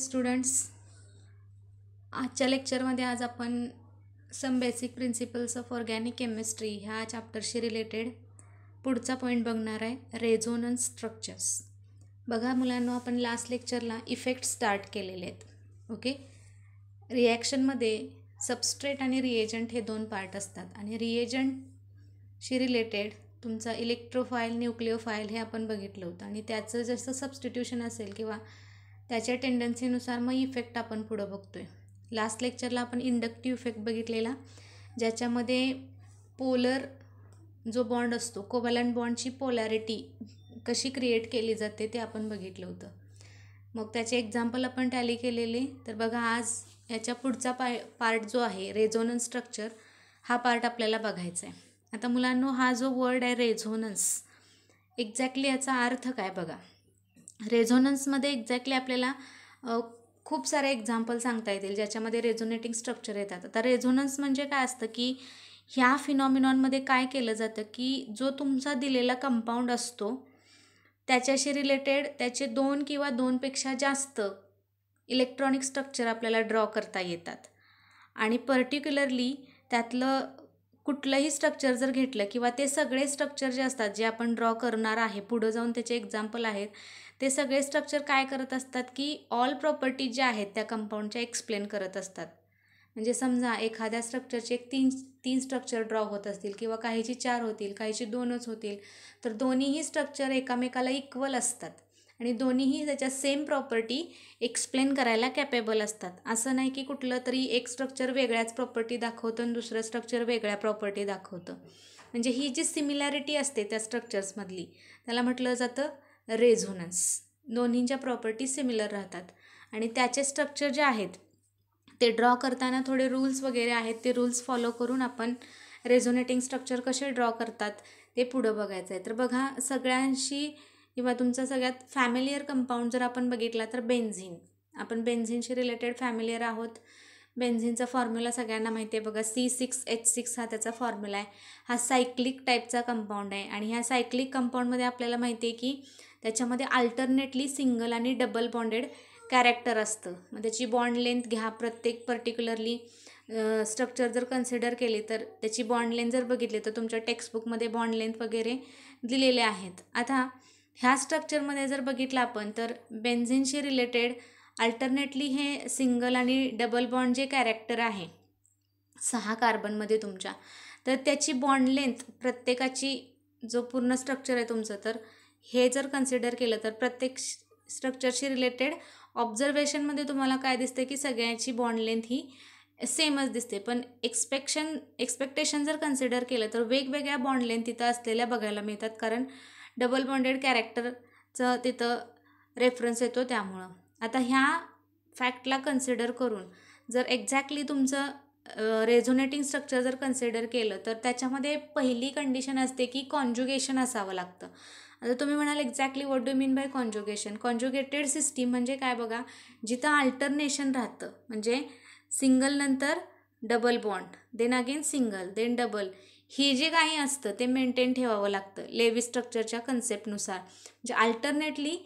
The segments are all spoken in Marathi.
स्टुडंट्स आजच्या लेक्चरमध्ये आज आपण some basic principles of organic chemistry ह्या चॅप्टरशी रिलेटेड पुढचा पॉईंट बघणार आहे रेझोनन्स स्ट्रक्चर्स बघा मुलांना आपण लास्ट लेक्चरला इफेक्ट स्टार्ट केलेले आहेत ओके रिॲक्शनमध्ये सबस्ट्रेट आणि रिएजंट हे दोन पार्ट असतात आणि रिएजंटशी रिलेटेड तुमचा इलेक्ट्रोफाईल फाईल हे आपण बघितलं होतं आणि त्याचं जसं सबस्टिट्यूशन असेल किंवा त्याच्या टेंडन्सीनुसार मग इफेक्ट आपण पुढं बघतो आहे लास्ट लेक्चरला आपण इंडक्टिव्ह इफेक्ट बघितलेला ज्याच्यामध्ये पोलर जो बॉन्ड असतो कोवॅलन बॉन्डची पोलॅरिटी कशी क्रिएट केली जाते ते आपण बघितलं होतं मग त्याचे एक्झाम्पल आपण टॅली केलेले तर बघा आज याच्या पुढचा पाय पार्ट जो आहे रेझोनन्स स्ट्रक्चर हा पार्ट आपल्याला बघायचा आहे आता मुलांनो हा जो वर्ड आहे रेझोनन्स एक्झॅक्टली याचा अर्थ काय बघा रेझोनन्समध्ये एक्झॅक्टली आपल्याला खूप सारे एक्झाम्पल सांगता येतील ज्याच्यामध्ये रेझोनेटिंग स्ट्रक्चर येतात आता रेझोनन्स म्हणजे काय असतं की ह्या फिनॉमिनॉनमध्ये काय केलं जातं की जो तुमचा दिलेला कंपाऊंड असतो त्याच्याशी रिलेटेड त्याचे दोन किंवा दोनपेक्षा जास्त इलेक्ट्रॉनिक स्ट्रक्चर आपल्याला ड्रॉ करता येतात आणि पर्टिक्युलरली त्यातलं कुठलंही स्ट्रक्चर जर घेतलं किंवा ते सगळे स्ट्रक्चर जे असतात जे आपण ड्रॉ करणार आहे पुढं जाऊन त्याचे एक्झाम्पल आहेत ते सगळे स्ट्रक्चर काय करत असतात की ऑल प्रॉपर्टीज ज्या आहेत त्या कंपाऊंडच्या एक्सप्लेन करत असतात म्हणजे समजा एखाद्या स्ट्रक्चरचे एक तीन तीन स्ट्रक्चर ड्रॉ होत असतील किंवा काहीची चार होतील काहीची दोनच होतील तर दोन्हीही स्ट्रक्चर एकामेकाला इक्वल असतात आणि दोन्हीही त्याच्या सेम प्रॉपर्टी एक्सप्लेन करायला कॅपेबल असतात असं नाही की कुठलं तरी एक स्ट्रक्चर वेगळ्याच प्रॉपर्टी दाखवतं आणि दुसरं स्ट्रक्चर वेगळ्या प्रॉपर्टी दाखवतं म्हणजे ही जी सिमिलॅरिटी असते त्या स्ट्रक्चर्समधली त्याला म्हटलं जातं रेझोनन्स दोन्हींच्या प्रॉपर्टी सिमिलर राहतात आणि त्याचे स्ट्रक्चर जे आहेत ते ड्रॉ करताना थोडे रूल्स वगैरे आहेत ते रूल्स फॉलो करून आपण रेझोनेटिंग स्ट्रक्चर कसे ड्रॉ करतात ते पुढं बघायचं आहे तर बघा सगळ्यांशी किंवा तुमचा सगळ्यात फॅमिलियर कंपाऊंड जर आपण बघितला तर बेन्झिन आपण बेन्झिनशी रिलेटेड फॅमिलियर आहोत बेन्झिनचा फॉर्म्युला सगळ्यांना माहिती आहे बघा सी सिक्स एच सिक्स हा त्याचा फॉर्म्युला आहे हा सायक्लिक टाईपचा कंपाऊंड आहे आणि ह्या सायक्लिक कंपाऊंडमध्ये आपल्याला माहिती आहे की त्याच्यामध्ये अल्टरनेटली सिंगल आणि डबल बॉन्डेड कॅरेक्टर असतं मग त्याची बॉन्ड लेंथ घ्या प्रत्येक पर्टिक्युलरली स्ट्रक्चर जर कन्सिडर केले तर त्याची बॉन्ड लेंथ जर बघितली तर तुमच्या टेक्स्टबुकमध्ये बॉन्ड लेंथ वगैरे दिलेले आहेत आता ह्या स्ट्रक्चरमध्ये जर बघितलं आपण तर बेन्झिनशी रिलेटेड अल्टरनेटली हे सिंगल आणि डबल बॉन्ड जे कॅरेक्टर आहे सहा कार्बनमध्ये तुमच्या तर त्याची बॉन्ड लेंथ प्रत्येकाची जो पूर्ण स्ट्रक्चर आहे तुमचं तर हे जर कन्सिडर केलं तर प्रत्येक स्ट्रक्चरशी रिलेटेड ऑब्झर्वेशनमध्ये तुम्हाला काय दिसते की सगळ्यांची बॉन्ड लेंथ ही सेमच दिसते पण एक्सपेक्शन एक्सपेक्टेशन जर कन्सिडर केलं तर वेगवेगळ्या बॉन्ड लेंथ तिथं असलेल्या बघायला मिळतात कारण डबल बॉन्डेड कॅरेक्टरचं तिथं रेफरन्स येतो त्यामुळं आता ह्या फॅक्टला कन्सिडर करून जर एक्झॅक्टली तुमचं रेझोनेटिंग स्ट्रक्चर जर कन्सिडर केलं तर त्याच्यामध्ये पहिली कंडिशन असते की कॉन्ज्युगेशन असावं लागतं आता तुम्ही म्हणाल exactly what do mean by conjugation conjugated system म्हणजे काय बघा जिथं अल्टरनेशन राहतं म्हणजे सिंगल नंतर double bond then again single then double हे जे काही असतं ते मेंटेन ठेवावं लागतं लेवी स्ट्रक्चरच्या कन्सेप्टनुसार म्हणजे अल्टरनेटली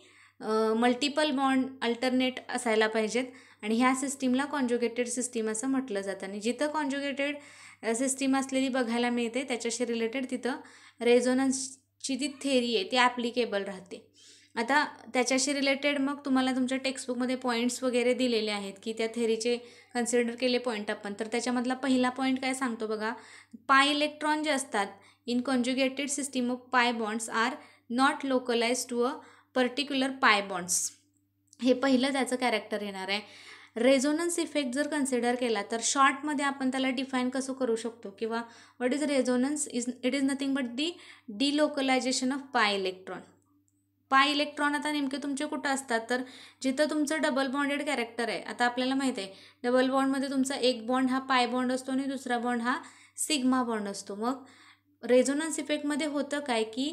मल्टिपल बॉन्ड अल्टरनेट असायला पाहिजेत आणि ह्या सिस्टीमला कॉन्जुगेटेड सिस्टीम असं म्हटलं जातं आणि जिथं कॉन्जुगेटेड सिस्टीम असलेली बघायला मिळते त्याच्याशी रिलेटेड तिथं रेझोनन्स ची जी थेरी आहे ती ॲप्लिकेबल राहते आता त्याच्याशी रिलेटेड मग तुम्हाला तुमच्या टेक्स्टबुकमध्ये पॉईंट्स वगैरे दिलेले आहेत की त्या थेरीचे कन्सिडर केले पॉईंट आपण तर त्याच्यामधला पहिला पॉईंट काय सांगतो बघा पाय इलेक्ट्रॉन जे असतात in conjugated system of pi bonds are not localize to a particular pi bonds हे पहिलं त्याचं कॅरेक्टर येणार आहे रेझोनन्स इफेक्ट जर कन्सिडर केला तर शॉर्टमध्ये आपण त्याला डिफाईन कसं करू शकतो किंवा what is resonance is it is nothing but the delocalization of pi electron pi electron आता नेमके तुमचे कुठं असतात तर जिथं तुमचं डबल बॉन्डेड कॅरेक्टर आहे आता आपल्याला माहिती आहे डबल बॉन्डमध्ये तुमचा एक बॉन्ड हा पाय बॉन्ड असतो आणि दुसरा बॉन्ड हा सिग्मा बॉन्ड असतो मग रेझोनन्स इफेक्टमध्ये होतं काय की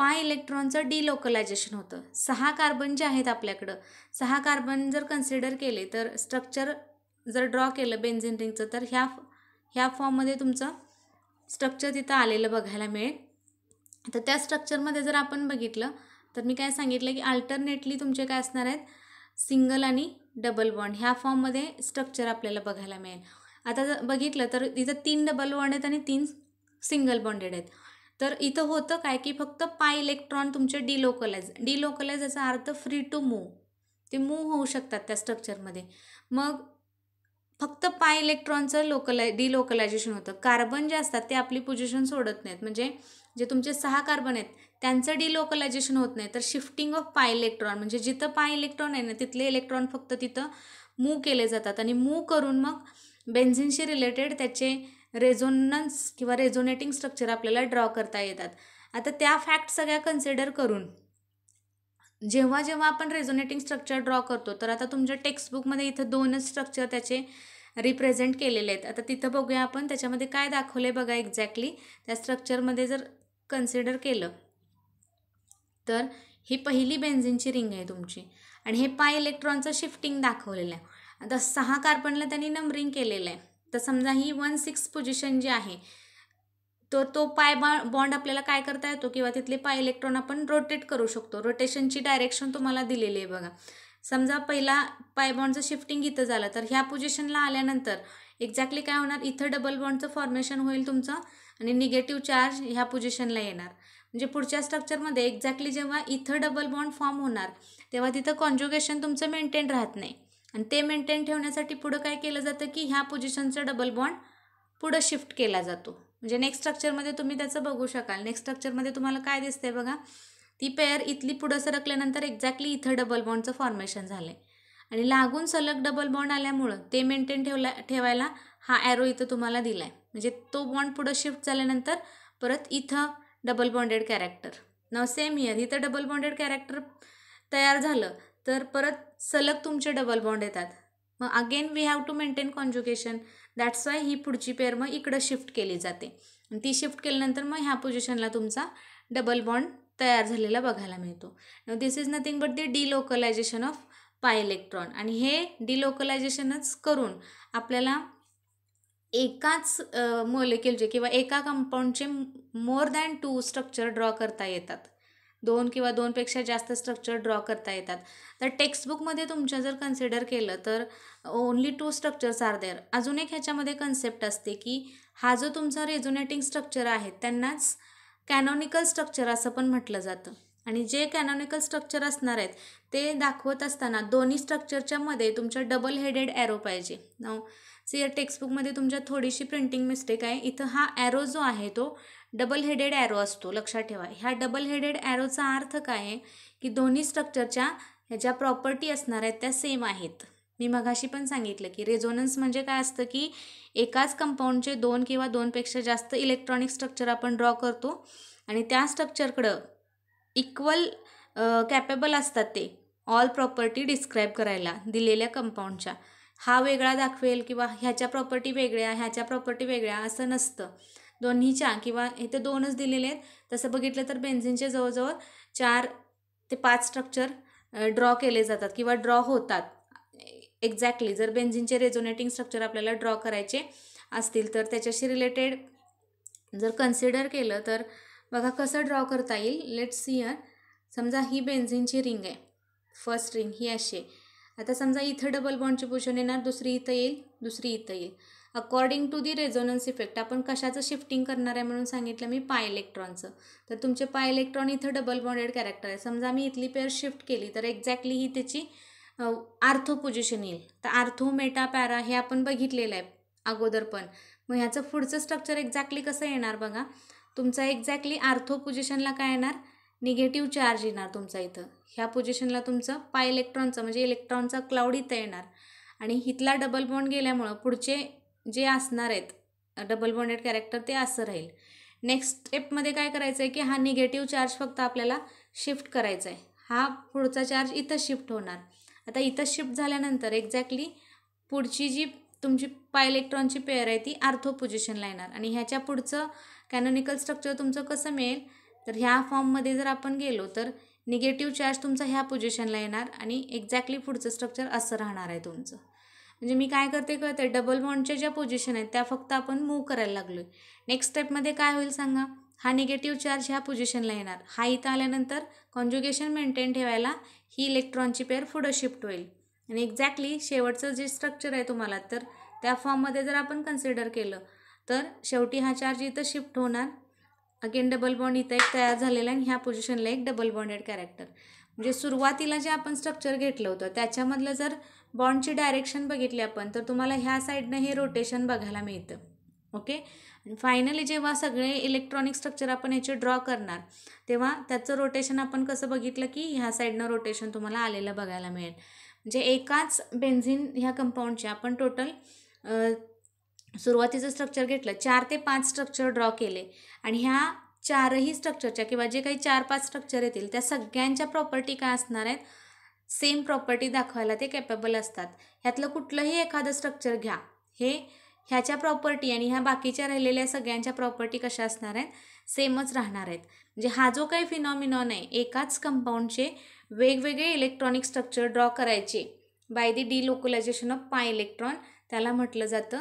पाय इलेक्ट्रॉनचं डिलोकलायझेशन होतं सहा कार्बन जे आहेत आपल्याकडं सहा कार्बन जर कन्सिडर केले तर स्ट्रक्चर जर ड्रॉ केलं बेन्झिन रिंगचं तर ह्या ह्या फॉर्ममध्ये तुमचं स्ट्रक्चर तिथं आलेलं बघायला मिळेल तर त्या स्ट्रक्चरमध्ये जर आपण बघितलं तर मी काय सांगितलं की अल्टरनेटली तुमचे काय असणार आहेत सिंगल आणि डबल बॉन्ड ह्या फॉर्ममध्ये स्ट्रक्चर आपल्याला बघायला मिळेल आता जर बघितलं तर तिथं तीन डबल बॉन्ड आहेत आणि तीन सिंगल बॉन्डेड आहेत तर इथं होतं काय की फक्त पाय इलेक्ट्रॉन तुमचे डिलोकलाइज डिलोकलाइज याचा अर्थ फ्री टू मूव ते मूव होऊ शकतात त्या स्ट्रक्चरमध्ये मग फक्त पाय इलेक्ट्रॉनचं लोकलाय डिलोकलायझेशन होतं कार्बन जे असतात ते आपली पोझिशन सोडत नाहीत म्हणजे जे तुमचे सहा कार्बन आहेत त्यांचं डिलोकलायझेशन होत नाही तर शिफ्टिंग ऑफ पाय इलेक्ट्रॉन म्हणजे जिथं पाय इलेक्ट्रॉन आहे ना तिथले इलेक्ट्रॉन फक्त तिथं मूव केले जातात आणि मूव करून मग बेन्झिनशी रिलेटेड त्याचे रेझोनन्स किंवा रेझोनेटिंग स्ट्रक्चर आपल्याला ड्रॉ करता येतात आता त्या फॅक्ट सगळ्या कन्सिडर करून जेव्हा जेव्हा आपण रेझोनेटिंग स्ट्रक्चर ड्रॉ करतो तर आता तुमच्या टेक्स्टबुकमध्ये इथं दोनच स्ट्रक्चर त्याचे रिप्रेझेंट केलेले आहेत आता तिथं बघूया आपण त्याच्यामध्ये काय दाखवलं आहे बघा एक्झॅक्टली त्या स्ट्रक्चरमध्ये जर कन्सिडर केलं तर ही पहिली बेन्झिनची रिंग आहे तुमची आणि हे पाय इलेक्ट्रॉनचं शिफ्टिंग दाखवलेलं आहे आता सहा कार्बनला त्यांनी नंबरिंग केलेलं आहे तर समजा ही वन सिक्स पोझिशन जी आहे तो तो पाय बा बॉन्ड आपल्याला काय करता येतो किंवा तिथले पाय इलेक्ट्रॉन आपण रोटेट करू शकतो रोटेशनची डायरेक्शन तुम्हाला दिलेली आहे बघा समजा पहिला पाय बॉन्डचं शिफ्टिंग इथं झालं तर ह्या पोझिशनला आल्यानंतर एक्झॅक्टली काय होणार इथं डबल बॉन्डचं फॉर्मेशन होईल तुमचं आणि निगेटिव्ह चार्ज ह्या पोझिशनला येणार म्हणजे पुढच्या स्ट्रक्चरमध्ये एक्झॅक्टली जेव्हा इथं डबल बॉन्ड फॉर्म होणार तेव्हा तिथं कॉन्जुगेशन तुमचं मेंटेन राहत नाही आणि ते मेंटेन ठेवण्यासाठी पुढं काय केलं जातं की ह्या पोझिशनचा डबल बॉन्ड पुढं शिफ्ट केला जातो म्हणजे नेक्स्ट स्ट्रक्चरमध्ये तुम्ही त्याचं बघू शकाल नेक्स्ट स्ट्रक्चरमध्ये तुम्हाला काय दिसतंय बघा ती पेअर इथली पुढं सरकल्यानंतर एक्झॅक्टली इथं डबल बॉन्डचं फॉर्मेशन झालं आहे आणि लागून सलग डबल बॉन्ड आल्यामुळं ते मेंटेन ठेवला ठेवायला हा ॲरो इथं तुम्हाला दिला आहे म्हणजे तो बॉन्ड पुढं शिफ्ट झाल्यानंतर परत इथं डबल बॉन्डेड कॅरेक्टर न सेम इयर इथं डबल बॉन्डेड कॅरेक्टर तयार झालं तर परत सलग तुमचे डबल बॉन्ड येतात मग again we have to maintain conjugation that's why ही पुढची पेअर मग इकडं शिफ्ट केली जाते ती शिफ्ट केल्यानंतर मग ह्या पोझिशनला तुमचा डबल बॉन्ड तयार झालेला बघायला मिळतो this is nothing but the delocalization of pi electron आणि हे डिलोकलायझेशनच करून आपल्याला एकाच मोलेक्युलचे किंवा एका कंपाऊंडचे more than two structure draw करता येतात दोन किंवा दोनपेक्षा जास्त स्ट्रक्चर ड्रॉ करता येतात तर टेक्स्टबुकमध्ये तुमच्या जर कन्सिडर केलं तर only two structures are there अजून एक ह्याच्यामध्ये कन्सेप्ट असते की हा जो तुमचा रेझोनेटिंग स्ट्रक्चर आहे त्यांनाच कॅनॉनिकल स्ट्रक्चर असं पण म्हटलं जातं आणि जे कॅनॉनिकल स्ट्रक्चर असणार आहेत ते दाखवत असताना दोन्ही स्ट्रक्चरच्या मध्ये तुमच्या डबल हेडेड ॲरो पाहिजे सी टेक्स्टबुकमध्ये तुमच्या थोडीशी प्रिंटिंग मिस्टेक आहे इथं हा ॲरो जो आहे तो डबल हेडेड ॲरो असतो लक्षात ठेवा ह्या डबल हेडेड ॲरोचा अर्थ काय आहे की दोन्ही स्ट्रक्चरच्या ज्या प्रॉपर्टी असणार आहेत त्या सेम आहेत मी मघाशी पण सांगितलं की रेझोनन्स म्हणजे काय असतं की एकाच कंपाऊंडचे दोन किंवा दोनपेक्षा जास्त इलेक्ट्रॉनिक स्ट्रक्चर आपण ड्रॉ करतो आणि त्या स्ट्रक्चरकडं इक्वल कॅपेबल असतात ते ऑल प्रॉपर्टी डिस्क्राईब करायला दिलेल्या कंपाऊंडच्या हा वेगळा दाखवेल किंवा ह्याच्या प्रॉपर्टी वेगळ्या ह्याच्या प्रॉपर्टी वेगळ्या असं नसतं दोन्हीच्या किंवा इथे दोनच दिलेले आहेत तसं बघितलं तर बेन्झिनचे जवळजवळ चार ते पाच स्ट्रक्चर ड्रॉ केले जातात किंवा ड्रॉ होतात एक्झॅक्टली जर बेन्झिनचे रेझोनेटिंग स्ट्रक्चर आपल्याला ड्रॉ करायचे असतील तर त्याच्याशी रिलेटेड जर कन्सिडर केलं तर बघा कसं ड्रॉ करता येईल लेट यर समजा ही बेन्झिनची रिंग आहे फर्स्ट रिंग ही अशी आहे आता समजा इथं डबल बॉन्डची पोझिशन येणार दुसरी इथं येईल दुसरी इथं येईल according to the resonance effect आपण कशाचं शिफ्टिंग करणार आहे म्हणून सांगितलं मी पाय इलेक्ट्रॉनचं तर तुमचे पाय इलेक्ट्रॉन इथं डबल बॉन्डेड कॅरेक्टर आहे समजा मी इथली पेअर शिफ्ट केली तर एक्झॅक्टली ही त्याची आर्थो पोझिशन येईल तर आर्थो मेटा पॅरा हे आपण बघितलेलं आहे अगोदर पण मग ह्याचं पुढचं स्ट्रक्चर एक्झॅक्टली कसं येणार बघा तुमचा एक्झॅक्टली आर्थो पोझिशनला काय येणार निगेटिव्ह चार्ज येणार तुमचा इथं ह्या पोझिशनला तुमचं पाय इलेक्ट्रॉनचं म्हणजे इलेक्ट्रॉनचा क्लाउड इथं येणार आणि इथला डबल बॉन्ड गेल्यामुळं पुढचे जे असणार आहेत डबल बॉन्डेड कॅरेक्टर ते असं राहील नेक्स्ट स्टेपमध्ये काय करायचं आहे की हा निगेटिव्ह चार्ज फक्त आपल्याला शिफ्ट करायचा आहे हा पुढचा चार्ज इथं शिफ्ट होणार आता इथं शिफ्ट झाल्यानंतर एक्झॅक्टली पुढची जी तुमची पाय इलेक्ट्रॉनची पेअर आहे ती आर्थो पोझिशनला येणार आणि ह्याच्या पुढचं कॅनॉनिकल स्ट्रक्चर तुमचं कसं मिळेल तर ह्या फॉर्ममध्ये जर आपण गेलो तर निगेटिव्ह चार्ज तुमचा ह्या पोझिशनला येणार आणि एक्झॅक्टली पुढचं स्ट्रक्चर असं राहणार आहे तुमचं म्हणजे मी काय करते कळते डबल बॉन्डच्या ज्या पोझिशन आहेत त्या फक्त आपण मूव्ह करायला लागलो आहे नेक्स्ट स्टेपमध्ये काय होईल सांगा हा निगेटिव्ह चार्ज ह्या पोझिशनला येणार हा इथं आल्यानंतर कॉन्ज्युगेशन मेंटेन ठेवायला ही इलेक्ट्रॉनची पेअर पुढं शिफ्ट होईल आणि एक्झॅक्टली शेवटचं जे स्ट्रक्चर आहे तुम्हाला तर त्या फॉर्ममध्ये जर आपण कन्सिडर केलं तर शेवटी हा चार्ज इथं शिफ्ट होणार अगेन डबल बॉन्ड इथं एक तयार झालेला आणि ह्या पोझिशनला एक डबल बॉन्डेड कॅरेक्टर म्हणजे सुरुवातीला जे आपण स्ट्रक्चर घेतलं होतं त्याच्यामधलं जर बॉन्डची डायरेक्शन बघितली आपण तर तुम्हाला ह्या साईडनं हे रोटेशन बघायला मिळतं ओके फायनली जेव्हा सगळे इलेक्ट्रॉनिक स्ट्रक्चर आपण याचे ड्रॉ करणार तेव्हा त्याचं रोटेशन आपण कसं बघितलं की ह्या साईडनं रोटेशन तुम्हाला आलेलं बघायला मिळेल म्हणजे एकाच बेन्झिन ह्या कंपाऊंडचे आपण टोटल सुरुवातीचं स्ट्रक्चर घेतलं चार ते पाच स्ट्रक्चर ड्रॉ केले आणि ह्या चारही स्ट्रक्चरच्या किंवा जे काही चार पाच स्ट्रक्चर येतील त्या सगळ्यांच्या प्रॉपर्टी काय असणार आहेत सेम प्रॉपर्टी दाखवायला ते कॅपेबल असतात ह्यातलं कुठलंही एखादं स्ट्रक्चर घ्या हे ह्याच्या प्रॉपर्टी आणि ह्या बाकीच्या राहिलेल्या सगळ्यांच्या प्रॉपर्टी कशा असणार आहेत सेमच राहणार आहेत म्हणजे हा जो काही फिनॉमिनॉन आहे एकाच कंपाऊंडचे वेगवेगळे इलेक्ट्रॉनिक स्ट्रक्चर ड्रॉ करायचे by the delocalization of pi electron त्याला म्हटलं जातं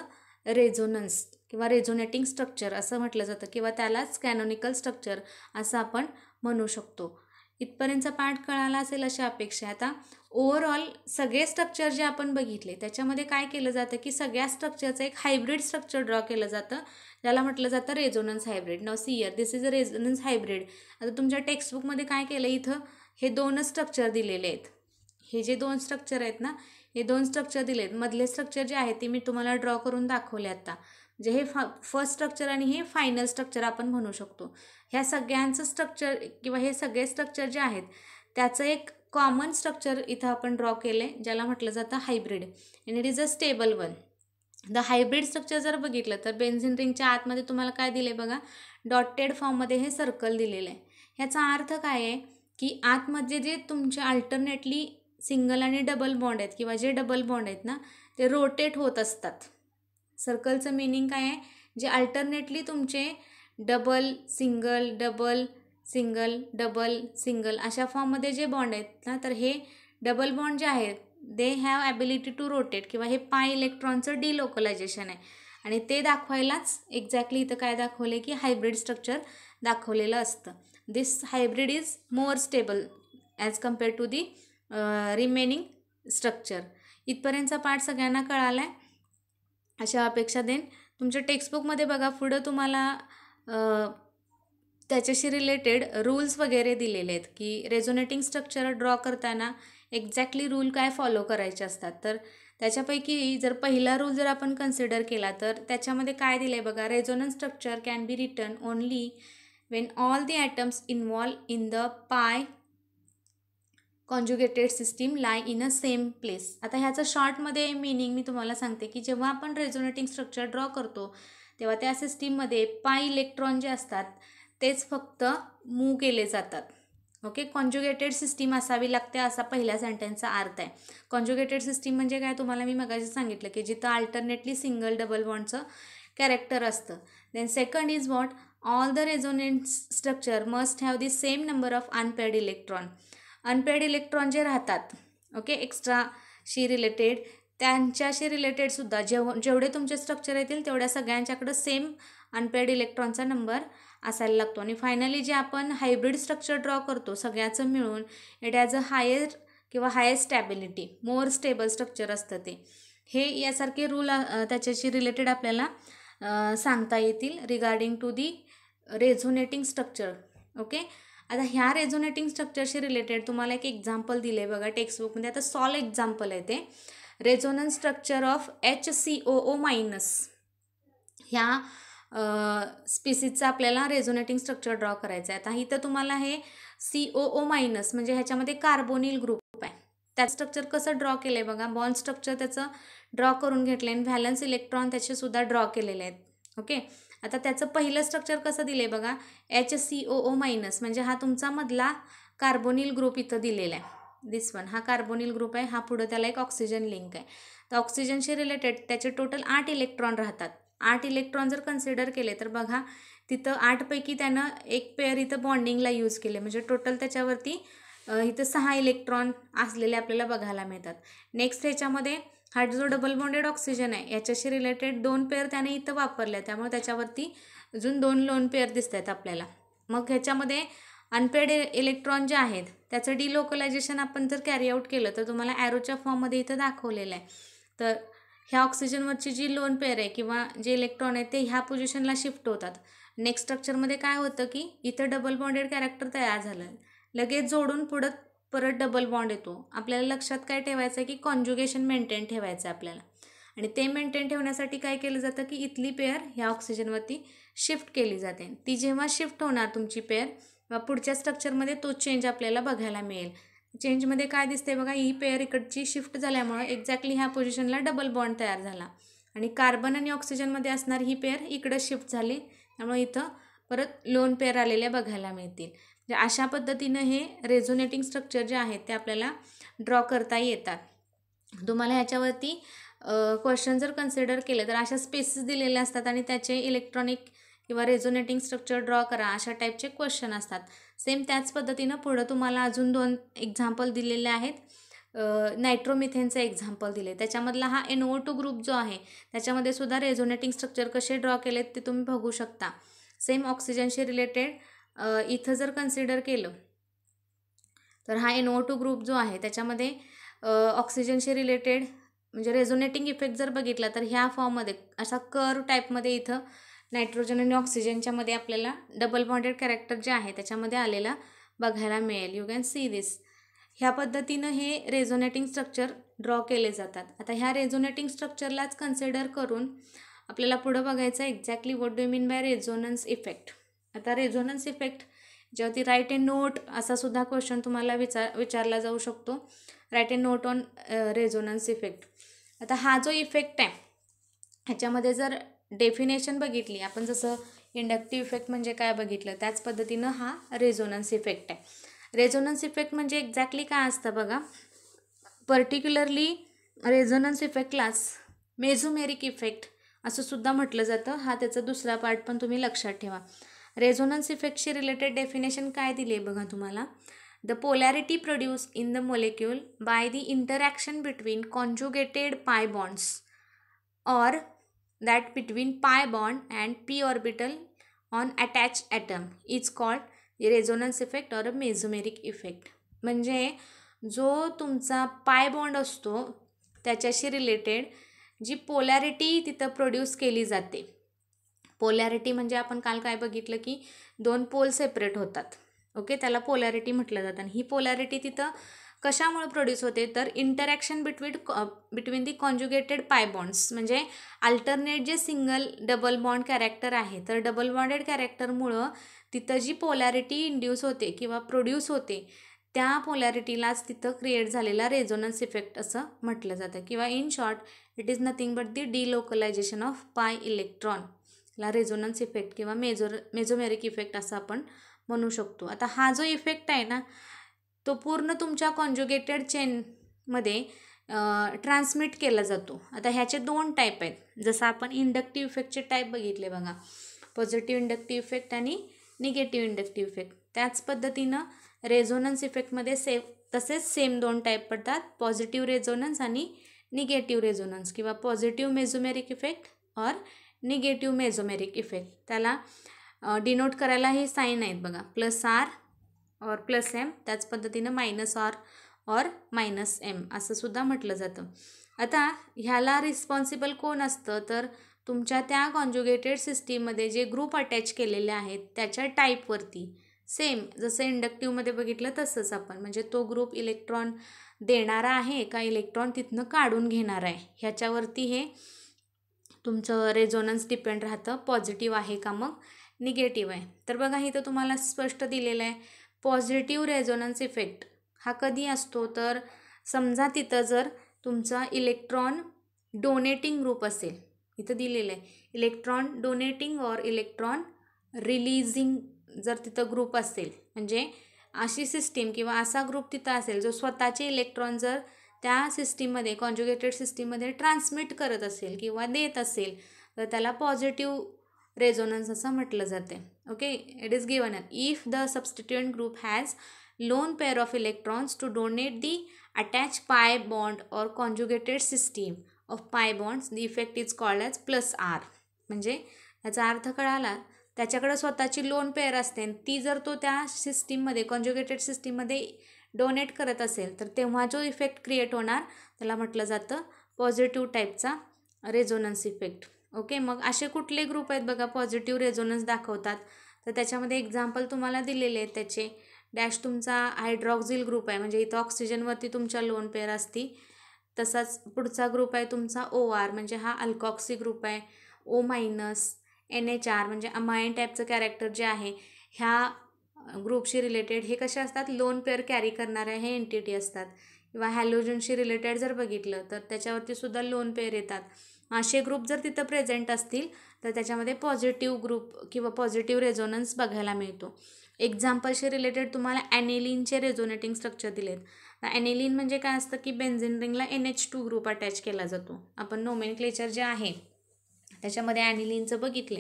रेझोनन्स किंवा रेझोनेटिंग स्ट्रक्चर असं म्हटलं जातं किंवा त्यालाच कॅनॉनिकल स्ट्रक्चर असं आपण म्हणू शकतो इथपर्यंतचा पाठ कळाला असेल अशी अपेक्षा आता ओव्हरऑल सगळे स्ट्रक्चर जे आपण बघितले त्याच्यामध्ये काय केलं जातं की सगळ्या स्ट्रक्चरचं एक हायब्रिड स्ट्रक्चर ड्रॉ केलं जातं ज्याला म्हटलं जातं रेझोनन्स हायब्रिड नाव see here this is a resonance hybrid आता तुमच्या टेक्स्टबुकमध्ये काय केलं इथं हे दोनच स्ट्रक्चर दिलेले आहेत हे जे दोन स्ट्रक्चर आहेत ना हे दोन स्ट्रक्चर दिलेत मधले स्ट्रक्चर जे आहे ते मी तुम्हाला ड्रॉ करून दाखवले आता जे हे फा फर्स्ट स्ट्रक्चर आणि हे फायनल स्ट्रक्चर आपण म्हणू शकतो ह्या सगळ्यांचं स्ट्रक्चर किंवा हे सगळे स्ट्रक्चर जे आहेत त्याचं एक कॉमन स्ट्रक्चर इथं आपण ड्रॉ केलं आहे ज्याला म्हटलं जातं hybrid and it is a stable one the hybrid structure जर बघितलं तर बेन्झिन रिंगच्या आतमध्ये तुम्हाला काय आहे बघा डॉटेड फॉर्ममध्ये हे सर्कल दिलेलं आहे ह्याचा अर्थ काय आहे की आतमध्ये जे तुमचे अल्टरनेटली सिंगल आणि डबल बॉन्ड आहेत किंवा जे डबल बॉन्ड आहेत ना ते रोटेट होत असतात सर्कलचं मिनिंग काय आहे जे अल्टरनेटली तुमचे double single double single double single अशा फॉर्ममध्ये जे बॉन्ड आहेत ना तर हे डबल बॉन्ड जे आहेत they have ability to rotate किंवा हे पाय इलेक्ट्रॉनचं डिलोकलायझेशन आहे आणि ते दाखवायलाच एक्झॅक्टली इथं काय दाखवले की हायब्रिड स्ट्रक्चर दाखवलेलं असतं this hybrid is more stable as compare to the remaining structure इथपर्यंतचा पाठ सगळ्यांना कळाला आहे अशा अपेक्षा देईन तुमच्या टेक्स्टबुकमध्ये बघा पुढं तुम्हाला त्याच्याशी रिलेटेड रूल्स वगैरे दिलेले आहेत की रेझोनेटिंग स्ट्रक्चर ड्रॉ करताना एक्झॅक्टली रूल काय फॉलो करायचे असतात तर त्याच्यापैकी जर पहिला रूल जर आपण कन्सिडर केला तर त्याच्यामध्ये काय दिलं आहे बघा resonance structure can be written only when all the atoms involve in the pi conjugated system lie in a same place आता ह्याचं शॉर्टमध्ये मिनिंग मी तुम्हाला सांगते की जेव्हा आपण रेझोनेटिंग स्ट्रक्चर ड्रॉ करतो तेव्हा त्या सिस्टीममध्ये पाय इलेक्ट्रॉन जे असतात तेच फक्त मूव केले जातात ओके कॉन्ज्युगेटेड सिस्टीम असावी लागते असा पहिल्या सेंटेन्सचा अर्थ आहे कॉन्ज्युगेटेड सिस्टीम म्हणजे काय तुम्हाला मी मगाशी सांगितलं की जिथं अल्टरनेटली सिंगल डबल बॉन्डचं कॅरेक्टर असतं then second is what all the resonate structure must have the same number of unpaired electron unpaired electron जे राहतात ओके एक्स्ट्राशी रिलेटेड त्यांच्याशी रिलेटेडसुद्धा जेव जेवढे तुमचे स्ट्रक्चर येतील तेवढ्या सगळ्यांच्याकडं सेम अनपेड इलेक्ट्रॉनचा नंबर असायला लागतो आणि फायनली जे आपण हायब्रिड स्ट्रक्चर ड्रॉ करतो सगळ्याचं मिळून इट ॲज अ हायर किंवा higher stability more stable structure असतं ते हे यासारखे रूल त्याच्याशी रिलेटेड आपल्याला सांगता येतील regarding to the resonating structure okay आता ह्या रेझोनेटिंग स्ट्रक्चरशी रिलेटेड तुम्हाला एक एक्झाम्पल दिलं आहे बघा टेक्स्टबुकमध्ये आता सॉल एक्झाम्पल आहे ते resonance structure of H C O O minus ह्या स्पिसीजचं आपल्याला रेझोनेटिंग स्ट्रक्चर ड्रॉ करायचं आहे आता इथं तुम्हाला हे सी ओ ओ मायनस म्हणजे ह्याच्यामध्ये कार्बोनिल ग्रुप आहे त्याचं स्ट्रक्चर कसं ड्रॉ केलं आहे बघा बॉन्ड स्ट्रक्चर त्याचं ड्रॉ करून घेतलं आहे आणि व्हॅलन्स इलेक्ट्रॉन त्याचे सुद्धा ड्रॉ केलेले आहेत ओके आता त्याचं पहिलं स्ट्रक्चर कसं दिलं आहे बघा H C O O minus म्हणजे हा तुमचा मधला कार्बोनिल ग्रुप इथं दिलेला आहे दिस वन हा कार्बोनिल ग्रुप आहे हा पुढं त्याला एक ऑक्सिजन लिंक आहे तर ऑक्सिजनशी रिलेटेड त्याचे टोटल आठ इलेक्ट्रॉन राहतात आठ इलेक्ट्रॉन जर कन्सिडर केले तर बघा तिथं आठपैकी त्यानं एक पेअर इथं बॉन्डिंगला यूज केले म्हणजे टोटल त्याच्यावरती इथं सहा इलेक्ट्रॉन असलेले आपल्याला बघायला मिळतात नेक्स्ट ह्याच्यामध्ये हा जो डबल बॉन्डेड ऑक्सिजन आहे याच्याशी रिलेटेड दोन पेअर त्याने इथं वापरल्या त्यामुळे त्याच्यावरती अजून दोन लोन पेअर दिसत आहेत आपल्याला मग ह्याच्यामध्ये अनपेड इलेक्ट्रॉन जे आहेत त्याचं डिलोकलायझेशन आपण जर कॅरी आऊट केलं तर तुम्हाला ॲरोच्या फॉर्ममध्ये इथं दाखवलेलं आहे तर ह्या ऑक्सिजनवरची जी लोन पेअर आहे किंवा जे इलेक्ट्रॉन आहे ते ह्या पोझिशनला शिफ्ट होतात नेक्स्ट स्ट्रक्चरमध्ये काय होतं की इथं डबल बॉन्डेड कॅरेक्टर तयार झालं लगेच जोडून पुढं परत डबल बॉन्ड येतो आपल्याला लक्षात काय ठेवायचं आहे की कॉन्ज्युगेशन मेंटेन ठेवायचं आहे आपल्याला आणि ते मेंटेन ठेवण्यासाठी काय केलं जातं की इथली पेअर ह्या ऑक्सिजनवरती शिफ्ट केली जाते ती जेव्हा शिफ्ट होणार तुमची पेअर पुढच्या स्ट्रक्चरमध्ये तो चेंज आपल्याला बघायला मिळेल चेंजमध्ये काय दिसते बघा ही पेअर इकडची शिफ्ट झाल्यामुळं एक्झॅक्टली ह्या पोझिशनला डबल बॉन्ड तयार झाला आणि कार्बन आणि ऑक्सिजनमध्ये असणारी ही पेअर इकडं शिफ्ट झाली त्यामुळे इथं परत लोन पेअर आलेल्या बघायला मिळतील म्हणजे अशा पद्धतीनं हे रेझोनेटिंग स्ट्रक्चर जे आहेत ते आपल्याला ड्रॉ करता येतात तुम्हाला ह्याच्यावरती क्वेश्चन जर कन्सिडर केले तर अशा स्पेसेस दिलेल्या असतात आणि त्याचे इलेक्ट्रॉनिक किंवा रेझोनेटिंग स्ट्रक्चर ड्रॉ करा अशा टाईपचे क्वेश्चन असतात सेम त्याच पद्धतीनं पुढं तुम्हाला अजून दोन एक्झाम्पल दिलेले आहेत नायट्रोमिथेनचं एक्झाम्पल दिले त्याच्यामधला हा एनओ टू ग्रुप जो आहे त्याच्यामध्ये सुद्धा रेझोनेटिंग स्ट्रक्चर कसे ड्रॉ केलेत ते तुम्ही बघू शकता सेम ऑक्सिजनशी रिलेटेड इथं जर कन्सिडर केलं तर हा एन टू ग्रुप जो आहे त्याच्यामध्ये ऑक्सिजनशी रिलेटेड म्हणजे रेझोनेटिंग इफेक्ट जर बघितला तर ह्या फॉर्ममध्ये असा कर टाईपमध्ये इथं नायट्रोजन आणि ऑक्सिजनच्यामध्ये आपल्याला डबल बॉन्डेड कॅरेक्टर जे आहे त्याच्यामध्ये आलेला बघायला मिळेल यू कॅन सी दिस ह्या पद्धतीनं हे रेझोनेटिंग स्ट्रक्चर ड्रॉ केले जातात आता ह्या रेझोनेटिंग स्ट्रक्चरलाच कन्सिडर करून आपल्याला पुढं बघायचं exactly what do mean by resonance effect आता रेझोनन्स इफेक्ट ज्यावरती राईट अँड नोट असा सुद्धा क्वेश्चन तुम्हाला विचार विचारला जाऊ शकतो write and note on resonance effect आता हा जो इफेक्ट आहे ह्याच्यामध्ये जर डेफिनेशन बघितली आपण जसं इंडक्टिव्ह इफेक्ट म्हणजे काय बघितलं त्याच पद्धतीनं हा रेझोनन्स इफेक्ट आहे रेझोनन्स इफेक्ट म्हणजे एक्झॅक्टली काय असतं बघा पर्टिक्युलरली रेझोनन्स इफेक्टलाच मेझोमेरिक इफेक्ट असं सुद्धा म्हटलं जातं हा त्याचा दुसरा पार्ट पण तुम्ही लक्षात ठेवा रेझोनन्स इफेक्टशी रिलेटेड डेफिनेशन काय दिली आहे बघा तुम्हाला the polarity produce in the molecule by the interaction between conjugated pi bonds or that between pi bond and p orbital on attach atom is called resonance effect or a mesomeric effect म्हणजे जो तुमचा पाय बॉन्ड असतो त्याच्याशी रिलेटेड जी पोलॅरिटी तिथं प्रोड्यूस केली जाते पोलॅरिटी म्हणजे आपण काल काय बघितलं की दोन पोल सेपरेट होतात ओके त्याला पोलॅरिटी म्हटलं जातं आणि ही पोलॅरिटी तिथं कशामुळे प्रोड्यूस होते तर interaction between between the conjugated pi bonds म्हणजे अल्टरनेट जे सिंगल डबल बॉन्ड कॅरेक्टर आहे तर डबल बॉन्डेड कॅरेक्टरमुळं तिथं जी पोलॅरिटी इंड्यूस होते किंवा प्रोड्यूस होते त्या पोलॅरिटीलाच तिथं क्रिएट झालेला रेझोनन्स इफेक्ट असं म्हटलं जातं किंवा in short it is nothing but the delocalization of pi electron ला रेझोनन्स इफेक्ट किंवा मेजोर मेझोमेरिक इफेक्ट असं आपण म्हणू शकतो आता हा जो इफेक्ट आहे ना तो पूर्ण तुमच्या कॉन्ज्युगेटेड चेनमध्ये ट्रान्समिट केला जातो आता ह्याचे दोन टाईप आहेत जसं आपण इंडक्टिव्ह इफेक्टचे टाईप बघितले बघा पॉझिटिव्ह इंडक्टिव्ह इफेक्ट आणि निगेटिव्ह इंडक्टिव्ह इफेक्ट त्याच पद्धतीनं रेझोनन्स इफेक्टमध्ये सेम तसेच सेम दोन टाईप पडतात पॉझिटिव्ह रेझोनन्स आणि निगेटिव्ह रेझोनन्स किंवा पॉझिटिव्ह मेझोमेरिक इफेक्ट और निगेटिव्ह मेझोमेरिक इफेक्ट त्याला डिनोट करायला हे साईन आहेत बघा प्लस आर और प्लस एम त्याच पद्धतीनं मायनस आर और मायनस एम असंसुद्धा म्हटलं जातं आता ह्याला रिस्पॉन्सिबल कोण असतं तर तुमच्या त्या कॉन्ज्युगेटेड सिस्टीममध्ये जे ग्रुप अटॅच केलेले आहेत त्याच्या टाईपवरती सेम जसं इंडक्टिव्हमध्ये बघितलं तसंच आपण म्हणजे तो ग्रुप इलेक्ट्रॉन देणारा आहे का इलेक्ट्रॉन तिथनं काढून घेणारा आहे ह्याच्यावरती हे तुमचं रेझोनन्स डिपेंड राहतं पॉझिटिव्ह आहे का मग निगेटिव्ह आहे तर बघा इथं तुम्हाला स्पष्ट दिलेलं आहे पॉझिटिव्ह रेझोनन्स इफेक्ट हा कधी असतो तर समजा तिथं जर तुमचा इलेक्ट्रॉन डोनेटिंग ग्रुप असेल इथं दिलेलं आहे इलेक्ट्रॉन डोनेटिंग और इलेक्ट्रॉन रिलीजिंग जर तिथं ग्रुप असेल म्हणजे अशी सिस्टीम किंवा असा ग्रुप तिथं असेल जो स्वतःचे इलेक्ट्रॉन जर त्या सिस्टीममध्ये कॉन्ज्युगेटेड सिस्टीममध्ये ट्रान्समिट करत असेल किंवा देत असेल तर त्याला पॉझिटिव्ह रेझोनन्स असं म्हटलं जाते okay it is given if the substituent group has lone pair of electrons to donate the attach pi bond or conjugated system of pi bonds the effect is called as plus R म्हणजे याचा अर्थ कळाला त्याच्याकडं स्वतःची लोन पेअर असते आणि ती जर तो त्या सिस्टीममध्ये कॉन्ज्युगेटेड सिस्टीममध्ये डोनेट करत असेल तर तेव्हा जो इफेक्ट क्रिएट होणार त्याला म्हटलं जातं पॉझिटिव्ह टाईपचा रेझोनन्स इफेक्ट ओके मग असे कुठले ग्रुप आहेत बघा पॉझिटिव्ह रेझोनन्स दाखवतात तर त्याच्यामध्ये एक्झाम्पल तुम्हाला दिलेले आहेत त्याचे डॅश तुमचा हायड्रॉक्झिल ग्रुप आहे म्हणजे इथं ऑक्सिजनवरती तुमच्या लोन पेअर असती तसाच पुढचा ग्रुप आहे तुमचा ओ आर म्हणजे हा अल्कॉक्सी ग्रुप आहे O minus N H R म्हणजे अमायन टाईपचं कॅरेक्टर जे आहे ह्या ग्रुपशी रिलेटेड हे कसे असतात लोन पेअर कॅरी करणाऱ्या हे एंटिटी असतात किंवा हॅलोजनशी रिलेटेड जर बघितलं तर त्याच्यावरती सुद्धा लोन पेअर येतात असे ग्रुप जर तिथं प्रेझेंट असतील तर त्याच्यामध्ये पॉझिटिव्ह ग्रुप किंवा पॉझिटिव्ह रेझोनन्स बघायला मिळतो एक्झाम्पलशी रिलेटेड तुम्हाला ॲनेलिनचे रेझोनेटिंग स्ट्रक्चर दिलेत ॲनेलिन म्हणजे काय असतं की बेन्झिन रिंगला N H two group attach केला जातो आपण नोमेन क्लेचर जे आहे त्याच्यामध्ये ॲनेलिनचं बघितले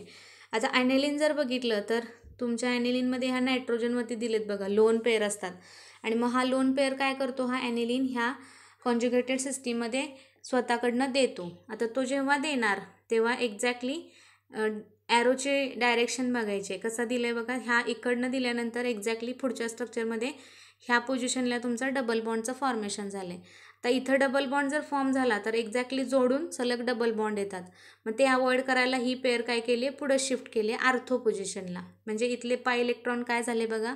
आता ॲनेलिन जर बघितलं तर तुमच्या ॲनिलिनमध्ये ह्या नायट्रोजनवरती दिलेत बघा लोन पेअर असतात आणि मग हा लोन पेअर काय करतो हा ॲनिलिन ह्या कॉन्ज्युगेटेड सिस्टीममध्ये स्वतःकडनं देतो आता तो जेव्हा देणार तेव्हा एक्झॅक्टली ॲरोचे डायरेक्शन बघायचे कसं दिलं आहे बघा ह्या इकडनं दिल्यानंतर एक्झॅक्टली पुढच्या स्ट्रक्चरमध्ये ह्या पोझिशनला तुमचा डबल बॉन्डचं फॉर्मेशन झालं आहे तर इथं डबल बॉन्ड जर फॉर्म झाला तर एक्झॅक्टली जोडून सलग डबल बॉन्ड येतात मग ते अवॉइड करायला ही पेअर काय केली आहे पुढं शिफ्ट केली आहे आर्थो पोझिशनला म्हणजे इथले पाय इलेक्ट्रॉन काय झाले बघा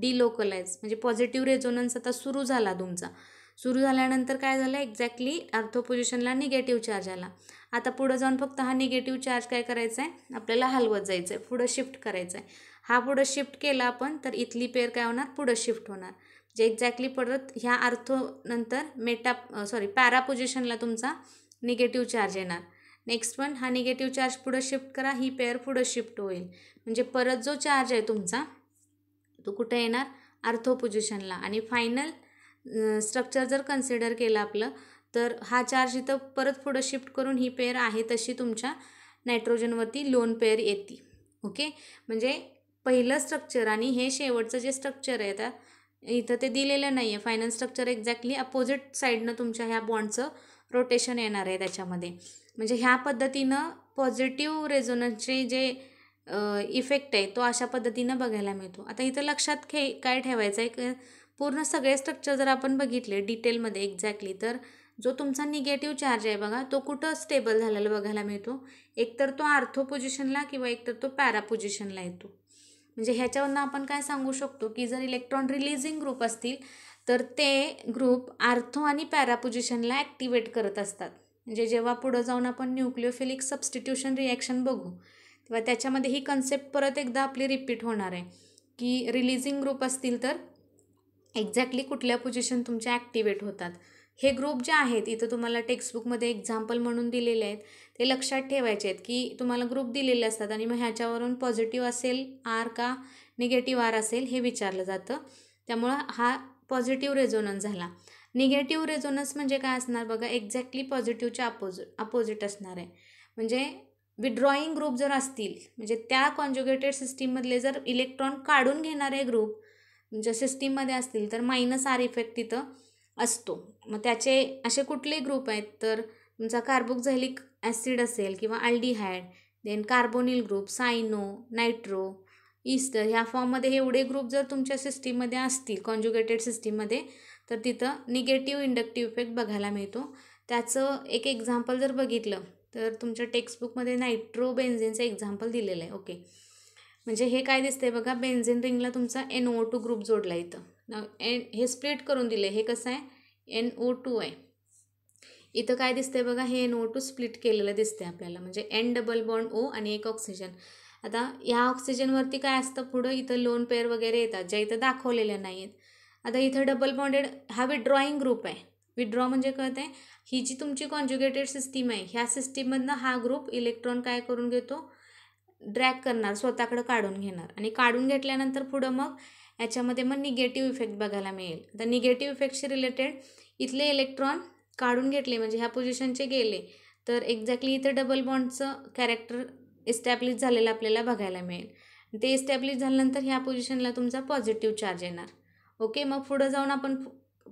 डिलोकलाइज म्हणजे पॉझिटिव्ह रेझोनन्स आता सुरू झाला तुमचा सुरू झाल्यानंतर काय झालं एक्झॅक्टली अर्थो पोझिशनला निगेटिव्ह चार्ज आला आता पुढं जाऊन फक्त हा निगेटिव्ह चार्ज काय करायचा आहे आपल्याला हलवत जायचं आहे पुढं शिफ्ट करायचं आहे हा पुढं शिफ्ट केला आपण तर इथली पेअर काय होणार पुढं शिफ्ट होणार जे एक्झॅक्टली परत ह्या नंतर मेटा सॉरी पॅरा पोझिशनला तुमचा निगेटिव्ह चार्ज येणार नेक्स्ट वन हा निगेटिव्ह चार्ज पुढं शिफ्ट करा ही पेअर पुढं शिफ्ट होईल म्हणजे परत जो चार्ज आहे तुमचा तो कुठे येणार अर्थो पोझिशनला आणि फायनल स्ट्रक्चर जर कन्सिडर केलं आपलं तर हा चार्ज इथं परत पुढं शिफ्ट करून ही पेअर आहे तशी तुमच्या नायट्रोजनवरती लोन पेअर येते ओके म्हणजे पहिलं स्ट्रक्चर आणि हे शेवटचं जे स्ट्रक्चर आहे त्या इथं ते दिलेलं नाही आहे फायनान्स स्ट्रक्चर एक्झॅक्टली अपोजिट साईडनं तुमच्या ह्या बॉन्डचं रोटेशन येणार आहे त्याच्यामध्ये म्हणजे ह्या पद्धतीनं पॉझिटिव्ह रेझोनन्सचे जे इफेक्ट आहे तो अशा पद्धतीनं बघायला मिळतो आता इथं लक्षात घे काय ठेवायचं आहे पूर्ण सगळे स्ट्रक्चर जर आपण बघितले डिटेलमध्ये एक्झॅक्टली तर जो तुमचा निगेटिव्ह चार्ज आहे बघा तो कुठं स्टेबल झालेला बघायला मिळतो एकतर तो आर्थो पोझिशनला किंवा एकतर तो पॅरा पोझिशनला येतो म्हणजे ह्याच्यावरनं आपण काय सांगू शकतो की जर इलेक्ट्रॉन रिलीजिंग ग्रुप असतील तर ते ग्रुप आर्थो आणि पॅरापोजिशनला ॲक्टिवेट करत असतात म्हणजे जेव्हा पुढं जाऊन आपण न्यूक्लिओफिलिक सबस्टिट्यूशन रिॲक्शन बघू तेव्हा त्याच्यामध्ये ही कन्सेप्ट परत एकदा आपली रिपीट होणार आहे की रिलीजिंग ग्रुप असतील तर एक्झॅक्टली कुठल्या पोझिशन तुमच्या ॲक्टिवेट होतात हे ग्रुप जे आहेत इथं तुम्हाला टेक्स्टबुकमध्ये एक्झाम्पल म्हणून दिलेले आहेत ते लक्षात ठेवायचे आहेत की तुम्हाला ग्रुप दिलेले असतात आणि मग ह्याच्यावरून पॉझिटिव्ह असेल आर का निगेटिव्ह आर असेल हे विचारलं जातं त्यामुळं हा पॉझिटिव्ह रेझोनन्स झाला निगेटिव्ह रेझोनन्स म्हणजे काय असणार बघा एक्झॅक्टली पॉझिटिव्हच्या अपोजि अपोजिट असणार आहे म्हणजे विड्रॉईंग ग्रुप जर असतील म्हणजे त्या कॉन्ज्युगेटेड सिस्टीममधले जर इलेक्ट्रॉन काढून घेणारे ग्रुप म्हणजे सिस्टीममध्ये असतील तर मायनस आर इफेक्ट तिथं असतो मग त्याचे असे कुठले ग्रुप आहेत तर तुमचा कार्बोक्झायलिक ॲसिड असेल किंवा aldehyde then carbonyl group cyano nitro ester ह्या फॉर्ममध्ये एवढे ग्रुप जर तुमच्या सिस्टीममध्ये असतील कॉन्ज्युगेटेड सिस्टीममध्ये तर तिथं निगेटिव्ह इंडक्टिव्ह इफेक्ट बघायला मिळतो त्याचं एक एक्झाम्पल जर बघितलं तर तुमच्या टेक्स्टबुकमध्ये नायट्रो बेन्झिनचं एक्झाम्पल दिलेलं आहे ओके म्हणजे हे काय दिसतंय बघा बेन्झिन रिंगला तुमचा एन ओ टू ग्रुप जोडला इथं एन हे स्प्लिट करून दिले हे कसं आहे एन ओ टू आहे इथं काय दिसतंय बघा हे नो टू स्प्लिट केलेलं दिसतंय आपल्याला म्हणजे एन डबल बॉन्ड ओ आणि एक ऑक्सिजन आता ह्या ऑक्सिजनवरती काय असतं पुढं इथं लोन पेअर वगैरे येतात ज्या इथं दाखवलेल्या नाही आहेत आता इथं डबल बॉन्डेड हा विड्रॉईंग ग्रुप आहे विड्रॉ म्हणजे कळत आहे ही जी तुमची कॉन्ज्युगेटेड सिस्टीम आहे ह्या सिस्टीममधनं हा ग्रुप इलेक्ट्रॉन काय करून घेतो ड्रॅक करणार स्वतःकडं काढून घेणार आणि काढून घेतल्यानंतर पुढं मग याच्यामध्ये मग निगेटिव्ह इफेक्ट बघायला मिळेल तर निगेटिव्ह इफेक्टशी रिलेटेड इथले इलेक्ट्रॉन काढून घेतले म्हणजे ह्या पोझिशनचे गेले तर एक्झॅक्टली इथं डबल बॉन्डचं कॅरेक्टर इस्टॅब्लिश झालेलं आपल्याला बघायला मिळेल ते इस्टॅब्लिश झाल्यानंतर ह्या पोझिशनला तुमचा पॉझिटिव्ह चार्ज येणार ओके मग पुढं जाऊन आपण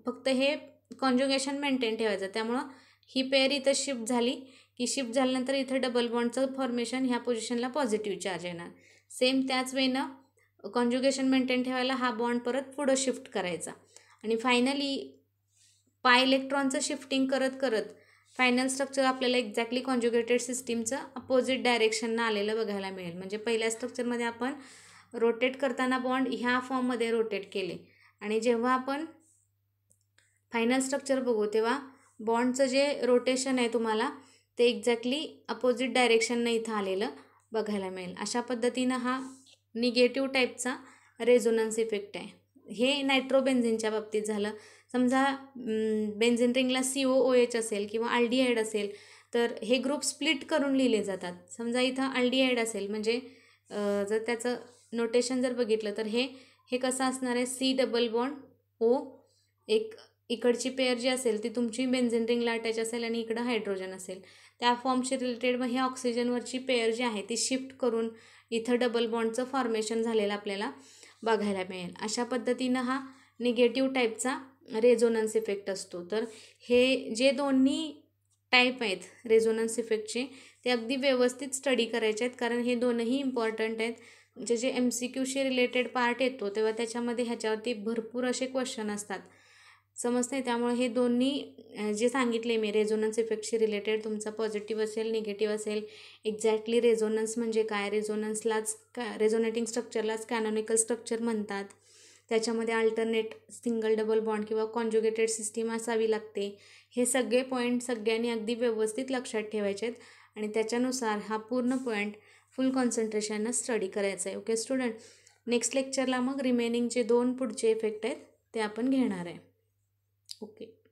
फक्त हे कॉन्जुगेशन मेंटेन ठेवायचं त्यामुळं ही पेअर इथं शिफ्ट झाली की शिफ्ट झाल्यानंतर इथं डबल बॉन्डचं फॉर्मेशन ह्या पोझिशनला पॉझिटिव्ह चार्ज येणार सेम त्याच वेनं कॉन्जुगेशन मेंटेन ठेवायला हा बॉन्ड परत पुढं शिफ्ट करायचा आणि फायनली पाय इलेक्ट्रॉनचं शिफ्टिंग करत करत फायनल स्ट्रक्चर आपल्याला एक्झॅक्टली कॉन्ज्युगेटेड सिस्टीमचं अपोजिट डायरेक्शननं आलेलं बघायला मिळेल म्हणजे पहिल्या स्ट्रक्चरमध्ये आपण रोटेट करताना बॉन्ड ह्या फॉर्ममध्ये रोटेट केले आणि जेव्हा आपण फायनल स्ट्रक्चर बघू तेव्हा बॉन्डचं जे रोटेशन आहे तुम्हाला ते एक्झॅक्टली अपोजिट डायरेक्शननं इथं आलेलं बघायला मिळेल अशा पद्धतीनं हा निगेटिव्ह टाईपचा रेझोनन्स इफेक्ट आहे हे नायट्रोबेन्झिनच्या बाबतीत झालं समजा बेन्झिन रिंगला सी ओ ओ एच असेल किंवा आलडीआयड असेल तर हे ग्रुप स्प्लिट करून लिहिले जातात समजा इथं आलडीआयड असेल म्हणजे जर त्याचं नोटेशन जर बघितलं तर हे हे कसं असणार आहे सी डबल बॉन्ड ओ एक इकडची पेअर जी असेल ती तुमची बेन्झिन रिंगला अटॅच असेल आणि इकडं हायड्रोजन असेल त्या फॉर्मशी रिलेटेड मग हे ऑक्सिजनवरची पेअर जी आहे ती शिफ्ट करून इथं डबल बॉन्डचं फॉर्मेशन झालेलं आपल्याला बघायला मिळेल अशा पद्धतीनं हा निगेटिव्ह टाईपचा रेझोनन्स इफेक्ट असतो तर हे जे दोन्ही टाईप आहेत रेझोनन्स इफेक्टचे ते अगदी व्यवस्थित स्टडी करायचे आहेत कारण हे दोनही इम्पॉर्टंट आहेत म्हणजे जे जे एम सी क्यूशी रिलेटेड पार्ट येतो तेव्हा त्याच्यामध्ये ह्याच्यावरती भरपूर असे क्वेश्चन असतात समजते त्यामुळे हे दोन्ही जे सांगितले मी रेझोनन्स इफेक्टशी रिलेटेड तुमचा पॉझिटिव्ह असेल निगेटिव्ह असेल एक्झॅक्टली रेझोनन्स म्हणजे काय रेझोनन्सलाच का रेझोनेटिंग स्ट्रक्चरलाच कॅनॉनिकल स्ट्रक्चर म्हणतात त्याच्यामध्ये अल्टरनेट सिंगल डबल बॉन्ड किंवा कॉन्ज्युगेटेड सिस्टीम असावी लागते हे सगळे पॉईंट सगळ्यांनी अगदी व्यवस्थित लक्षात ठेवायचे आहेत आणि त्याच्यानुसार हा पूर्ण पॉईंट फुल कॉन्सन्ट्रेशननं स्टडी करायचा आहे ओके स्टुडंट नेक्स्ट लेक्चरला मग रिमेनिंग जे दोन पुढचे इफेक्ट आहेत ते आपण घेणार आहे ओके